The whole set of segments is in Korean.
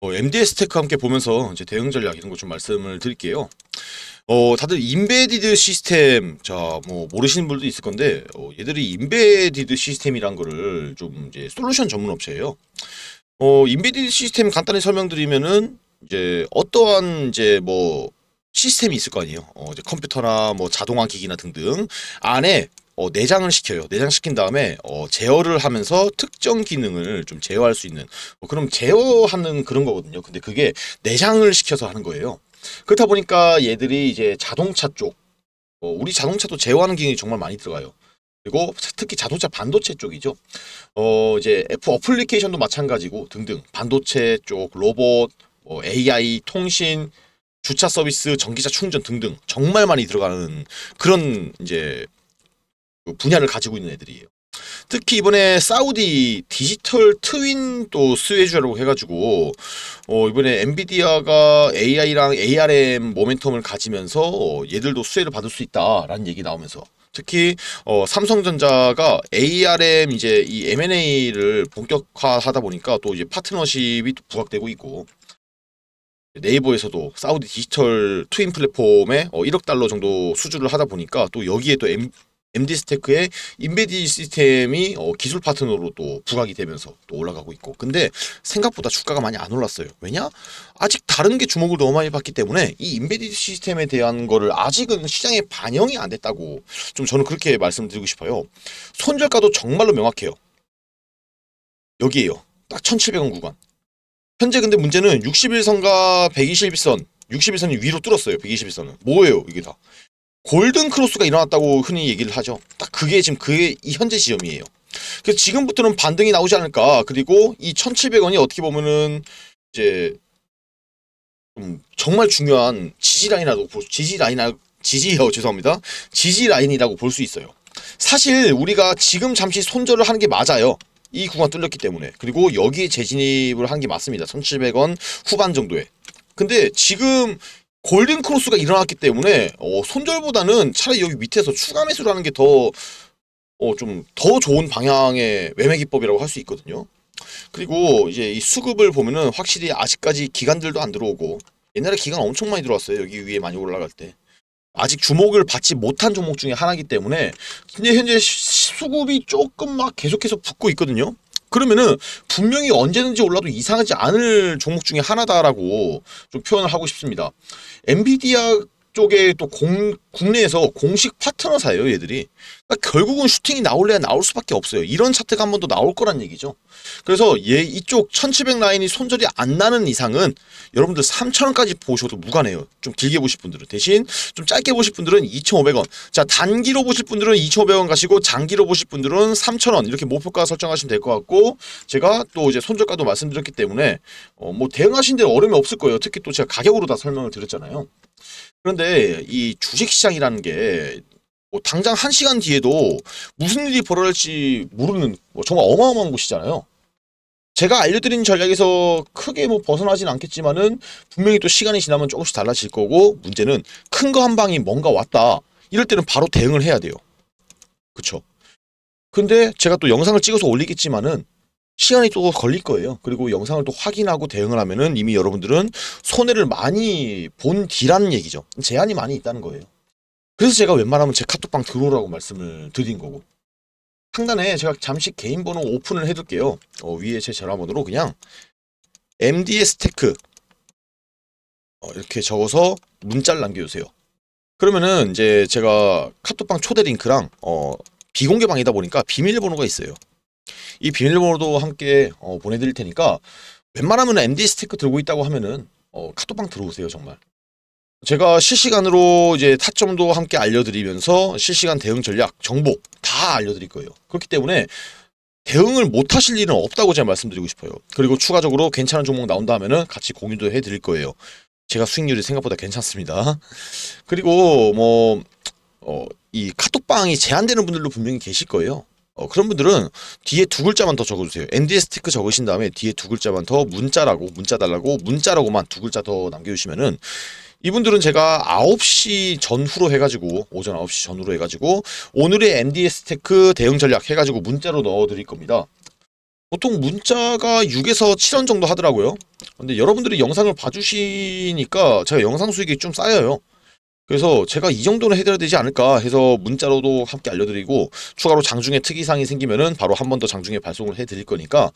어, MDS 테크 함께 보면서 이제 대응 전략 이런 거좀 말씀을 드릴게요. 어, 다들 인베디드 시스템, 자, 뭐, 모르시는 분도 있을 건데, 어, 얘들이 인베디드 시스템이란 거를 좀 이제 솔루션 전문 업체예요. 어, 인베디드 시스템 간단히 설명드리면은, 이제 어떠한 이제 뭐, 시스템이 있을 거 아니에요. 어, 이제 컴퓨터나 뭐 자동화 기기나 등등 안에 어, 내장을 시켜요. 내장시킨 다음에 어, 제어를 하면서 특정 기능을 좀 제어할 수 있는 어, 그럼 제어하는 그런 거거든요. 근데 그게 내장을 시켜서 하는 거예요. 그렇다 보니까 얘들이 이제 자동차 쪽 어, 우리 자동차도 제어하는 기능이 정말 많이 들어가요. 그리고 특히 자동차 반도체 쪽이죠. 어, 이제 F 어플리케이션도 마찬가지고 등등 반도체 쪽 로봇, 뭐 AI, 통신, 주차 서비스, 전기차 충전 등등 정말 많이 들어가는 그런 이제 그 분야를 가지고 있는 애들이에요. 특히 이번에 사우디 디지털 트윈 또 스웨주라고 해가지고 어 이번에 엔비디아가 AI랑 ARM 모멘텀을 가지면서 얘들도 수혜를 받을 수 있다라는 얘기 나오면서 특히 어, 삼성전자가 ARM 이제 이 M&A를 본격화하다 보니까 또 이제 파트너십이 부각되고 있고 네이버에서도 사우디 디지털 트윈 플랫폼에 어, 1억 달러 정도 수주를 하다 보니까 또 여기에 또 M, MD스테크의 인베디 시스템이 어, 기술 파트너로 또 부각이 되면서 또 올라가고 있고 근데 생각보다 주가가 많이 안 올랐어요. 왜냐? 아직 다른 게 주목을 너무 많이 받기 때문에 이 인베디 시스템에 대한 거를 아직은 시장에 반영이 안 됐다고 좀 저는 그렇게 말씀드리고 싶어요. 손절가도 정말로 명확해요. 여기에요. 딱 1700원 구간. 현재 근데 문제는 61선과 121선 61선이 위로 뚫었어요. 121선은. 뭐예요 이게 다. 골든 크로스가 일어났다고 흔히 얘기를 하죠. 딱 그게 지금 그게 현재 지점이에요. 그래서 지금부터는 반등이 나오지 않을까. 그리고 이 1700원이 어떻게 보면은 이제 정말 중요한 지지 라인이라고 볼, 지지 라인 지지요 죄송합니다. 지지 라인이라고 볼 수 있어요. 사실 우리가 지금 잠시 손절을 하는 게 맞아요. 이 구간 뚫렸기 때문에 그리고 여기에 재진입을 한 게 맞습니다. 1700원 후반 정도에. 근데 지금 골든 크로스가 일어났기 때문에 어, 손절보다는 차라리 여기 밑에서 추가 매수를 하는 게 더 좀더 어, 좋은 방향의 매매 기법이라고 할 수 있거든요. 그리고 이제 이 수급을 보면은 확실히 아직까지 기간들도 안 들어오고 옛날에 기간 엄청 많이 들어왔어요. 여기 위에 많이 올라갈 때. 아직 주목을 받지 못한 종목 중에 하나이기 때문에 근데 현재 수급이 조금 막 계속해서 붙고 있거든요. 그러면은 분명히 언제든지 올라도 이상하지 않을 종목 중에 하나다라고 좀 표현을 하고 싶습니다. 엔비디아 쪽에 또 공, 국내에서 공식 파트너사예요, 얘들이. 그러니까 결국은 슈팅이 나올래야 나올 수밖에 없어요. 이런 차트가 한 번 더 나올 거란 얘기죠. 그래서 얘 이쪽 1700 라인이 손절이 안 나는 이상은 여러분들 3000원까지 보셔도 무관해요. 좀 길게 보실 분들은. 대신 좀 짧게 보실 분들은 2500원. 자, 단기로 보실 분들은 2500원 가시고 장기로 보실 분들은 3000원. 이렇게 목표가 설정하시면 될 것 같고 제가 또 이제 손절가도 말씀드렸기 때문에 어, 뭐 대응하신 데는 어려움이 없을 거예요. 특히 또 제가 가격으로 다 설명을 드렸잖아요. 그런데 이 주식시장이라는 게 뭐 당장 한 시간 뒤에도 무슨 일이 벌어질지 모르는 뭐 정말 어마어마한 곳이잖아요. 제가 알려드린 전략에서 크게 뭐 벗어나진 않겠지만은 분명히 또 시간이 지나면 조금씩 달라질 거고 문제는 큰 거 한 방이 뭔가 왔다. 이럴 때는 바로 대응을 해야 돼요. 그쵸? 근데 제가 또 영상을 찍어서 올리겠지만은 시간이 또 걸릴 거예요. 그리고 영상을 또 확인하고 대응을 하면은 이미 여러분들은 손해를 많이 본 뒤라는 얘기죠. 제한이 많이 있다는 거예요. 그래서 제가 웬만하면 제 카톡방 들어오라고 말씀을 드린 거고. 상단에 제가 잠시 개인 번호 오픈을 해둘게요. 어, 위에 제 전화번호로 그냥 MDS 테크 어, 이렇게 적어서 문자를 남겨주세요. 그러면은 이제 제가 카톡방 초대 링크랑 어, 비공개 방이다 보니까 비밀번호가 있어요. 이 비밀번호도 함께 어, 보내드릴 테니까 웬만하면 MD 스티커 들고 있다고 하면은 어, 카톡방 들어오세요 정말. 제가 실시간으로 이제 타점도 함께 알려드리면서 실시간 대응 전략, 정보 다 알려드릴 거예요. 그렇기 때문에 대응을 못 하실 일은 없다고 제가 말씀드리고 싶어요. 그리고 추가적으로 괜찮은 종목 나온다 하면은 같이 공유도 해드릴 거예요. 제가 수익률이 생각보다 괜찮습니다. 그리고 뭐, 어, 이 카톡방이 제한되는 분들도 분명히 계실 거예요. 어, 그런 분들은 뒤에 두 글자만 더 적어주세요. NDS 티크 적으신 다음에 뒤에 두 글자만 더 문자라고 문자 달라고 문자라고만 두 글자 더 남겨주시면은 이분들은 제가 9시 전후로 해가지고 오전 9시 전후로 해가지고 오늘의 NDS 테크 대응 전략 해가지고 문자로 넣어드릴 겁니다. 보통 문자가 6에서 7원 정도 하더라고요. 근데 여러분들이 영상을 봐주시니까 제가 영상 수익이 좀 쌓여요. 그래서 제가 이 정도는 해드려야되지 않을까 해서 문자로도 함께 알려드리고 추가로 장중에 특이사항이 생기면은 바로 한 번 더 장중에 발송을 해드릴 거니까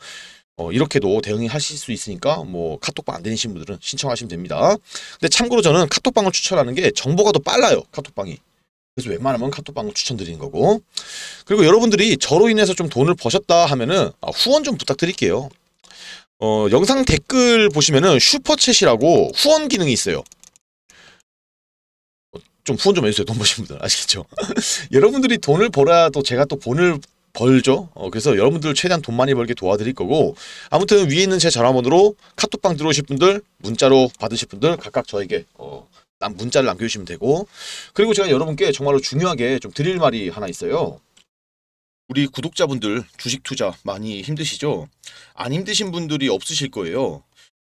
어, 이렇게도 대응하실 수 있으니까 뭐 카톡방 안 되신 분들은 신청하시면 됩니다. 근데 참고로 저는 카톡방을 추천하는 게 정보가 더 빨라요. 카톡방이. 그래서 웬만하면 카톡방을 추천드리는 거고 그리고 여러분들이 저로 인해서 좀 돈을 버셨다 하면은 아, 후원 좀 부탁드릴게요. 어, 영상 댓글 보시면은 슈퍼챗이라고 후원 기능이 있어요. 좀 후원 좀 해주세요. 돈 버신 분들 아시겠죠? 여러분들이 돈을 벌어도 제가 또 돈을 벌죠. 어, 그래서 여러분들 최대한 돈 많이 벌게 도와드릴 거고 아무튼 위에 있는 제 전화번호로 카톡방 들어오실 분들 문자로 받으실 분들 각각 저에게 어, 남, 문자를 남겨주시면 되고 그리고 제가 여러분께 정말로 중요하게 좀 드릴 말이 하나 있어요. 우리 구독자분들 주식 투자 많이 힘드시죠? 안 힘드신 분들이 없으실 거예요.